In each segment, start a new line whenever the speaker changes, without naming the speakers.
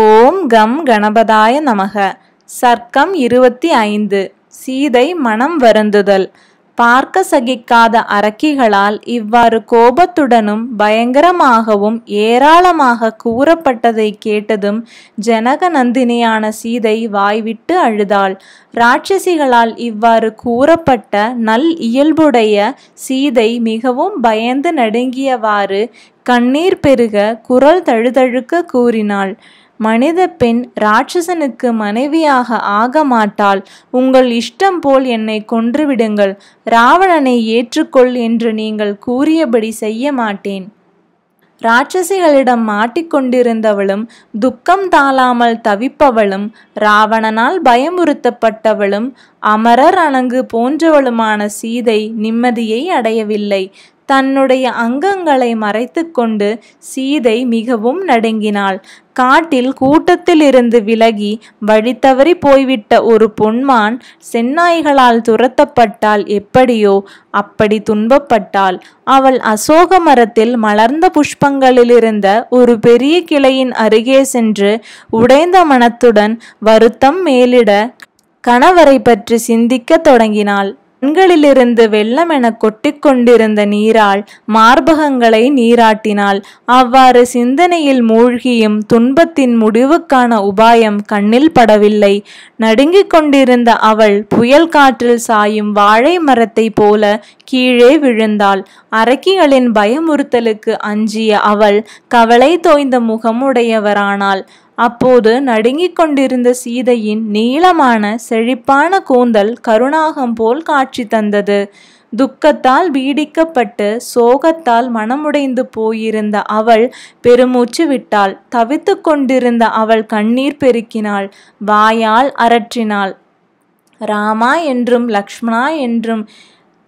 ஓம் come கணபதாய நமக சர்க்கம் இருபத்தி ஐந்து சீதை மனம் வருந்துதல் பார்க்க சகிக்காத அரக்கிகளால் இவ்வாறு கோபத்துடனும் பயங்கரமாகவும் ஏராளமாக கூறப்பட்டதை கேட்டதும் ஜனக நந்தினியான சீதை வாய்விட்டு அழுதாள் ராட்சசிகளால் இவ்வாறு கூறப்பட்ட நல் இயல்புடைய சீதை மிகவும் பயந்து நடுங்கியவாறு கண்ணீர் பெருக குரல் தழுதழுக்க கூறினாள் மனித பெண் ராட்சசனுக்கு மனைவியாக ஆக மாட்டாள் உங்கள் இஷ்டம் போல் என்னை கொன்றுவிடுங்கள் ராவணனை ஏற்றுக்கொள் என்று நீங்கள் கூறியபடி செய்ய மாட்டேன் ராட்சசிகளிடம் மாட்டிக்கொண்டிருந்தவளும் துக்கம் தாளாமல் தவிப்பவளும் ராவணனால் பயமுறுத்தப்பட்டவளும் அமரர் அணங்கு போன்றவளுமான சீதை நிம்மதியை அடையவில்லை தன்னுடைய அங்கங்களை மறைத்து கொண்டு சீதை மிகவும் நடுங்கினாள் காட்டில் கூட்டத்தில் இருந்து விலகி வழி போய்விட்ட ஒரு பொன்மான் சென்னாய்களால் துரத்தப்பட்டால் எப்படியோ அப்படி துன்பப்பட்டாள் அவள் அசோக மரத்தில் மலர்ந்த புஷ்பங்களிலிருந்த ஒரு பெரிய கிளையின் அருகே சென்று உடைந்த மனத்துடன் வருத்தம் மேலிட கணவரை பற்றி சிந்திக்க தொடங்கினாள் கண்களிலிருந்து வெள்ளம் என கொட்டிக்கொண்டிருந்த நீரால் மார்பகங்களை நீராட்டினாள் அவ்வாறு சிந்தனையில் மூழ்கியும் துன்பத்தின் முடிவுக்கான உபாயம் கண்ணில் படவில்லை நடுங்கிக் கொண்டிருந்த அவள் புயல் காற்றில் சாயும் வாழை மரத்தை போல கீழே விழுந்தாள் அரக்கிகளின் பயமுறுத்தலுக்கு அஞ்சிய அவள் கவலை தோய்ந்த முகமுடையவரானாள் அப்போது நடுங்கிக் கொண்டிருந்த சீதையின் நீளமான செழிப்பான கூந்தல் கருணாகம் போல் காட்சி தந்தது துக்கத்தால் பீடிக்கப்பட்டு சோகத்தால் மனமுடைந்து போயிருந்த அவள் பெருமூச்சு விட்டாள் தவித்து கொண்டிருந்த அவள் கண்ணீர் பெருக்கினாள் வாயால் அரற்றினாள் ராமா என்றும் லக்ஷ்மணா என்றும்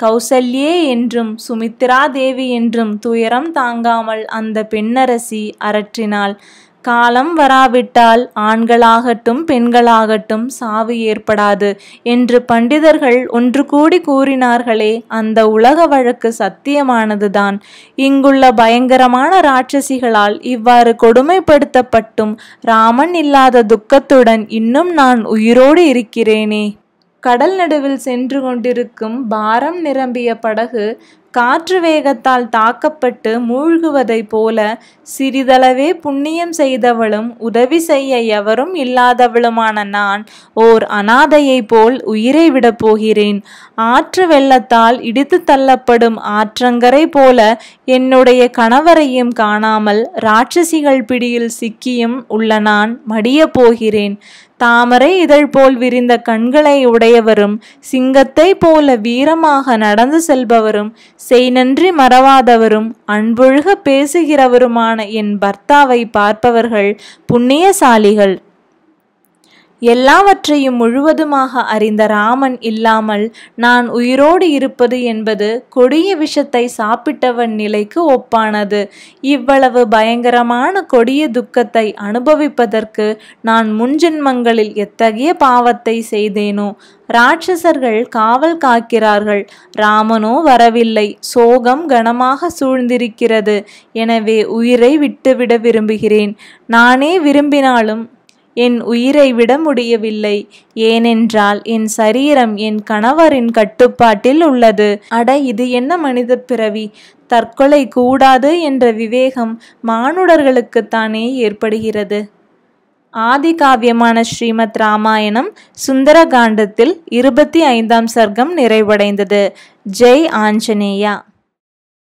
கௌசல்யே என்றும் சுமித்ரா தேவி என்றும் துயரம் தாங்காமல் அந்த பெண்ணரசி அரற்றினாள் காலம் வராவிட்டால் ஆண்களாகட்டும் பெண்களாகட்டும் சாவு ஏற்படாது என்று பண்டிதர்கள் ஒன்று கூடி கூறினார்களே அந்த உலக வழக்கு சத்தியமானதுதான் இங்குள்ள பயங்கரமான ராட்சசிகளால் இவ்வாறு கொடுமைப்படுத்தப்பட்டும் ராமன் இல்லாத துக்கத்துடன் இன்னும் நான் உயிரோடு இருக்கிறேனே கடல் நடுவில் சென்று கொண்டிருக்கும் பாரம் நிரம்பிய படகு காற்று வேகத்தால் தாக்கப்பட்டு மூழ்குவதைப் போல சிறிதளவே புண்ணியம் செய்தவளும் உதவி செய்ய எவரும் இல்லாதவளுமான நான் ஓர் அனாதையைப் போல் உயிரை விடப் போகிறேன் ஆற்று வெள்ளத்தால் இடித்து தள்ளப்படும் ஆற்றங்கரை போல என்னுடைய கணவரையும் காணாமல் ராட்சசிகள் பிடியில் சிக்கியும் உள்ள நான் மடிய போகிறேன் தாமரை இதழ் போல் விரிந்த கண்களை உடையவரும் சிங்கத்தை போல வீரமாக நடந்து செல்பவரும் செய் நன்றி மறவாதவரும் அன்பொழுக பேசுகிறவருமான என் பர்த்தாவை பார்ப்பவர்கள் புண்ணியசாலிகள் எல்லாவற்றையும் முழுவதுமாக அறிந்த ராமன் இல்லாமல் நான் உயிரோடு இருப்பது என்பது கொடிய விஷத்தை சாப்பிட்டவன் நிலைக்கு ஒப்பானது இவ்வளவு பயங்கரமான கொடிய துக்கத்தை அனுபவிப்பதற்கு நான் முன்ஜென்மங்களில் எத்தகைய பாவத்தை செய்தேனோ ராட்சசர்கள் காவல் காக்கிறார்கள் ராமனோ வரவில்லை சோகம் கனமாக சூழ்ந்திருக்கிறது எனவே உயிரை விட்டுவிட விரும்புகிறேன் நானே விரும்பினாலும் என் உயிரை விட முடியவில்லை ஏனென்றால் என் சரீரம் என் கணவரின் கட்டுப்பாட்டில் உள்ளது அட இது என்ன மனித பிறவி தற்கொலை கூடாது என்ற விவேகம் மானுடர்களுக்குத்தானே ஏற்படுகிறது ஆதிகாவியமான ஸ்ரீமத் ராமாயணம் சுந்தரகாண்டத்தில் இருபத்தி ஐந்தாம் சர்க்கம் நிறைவடைந்தது ஜெய் ஆஞ்சநேயா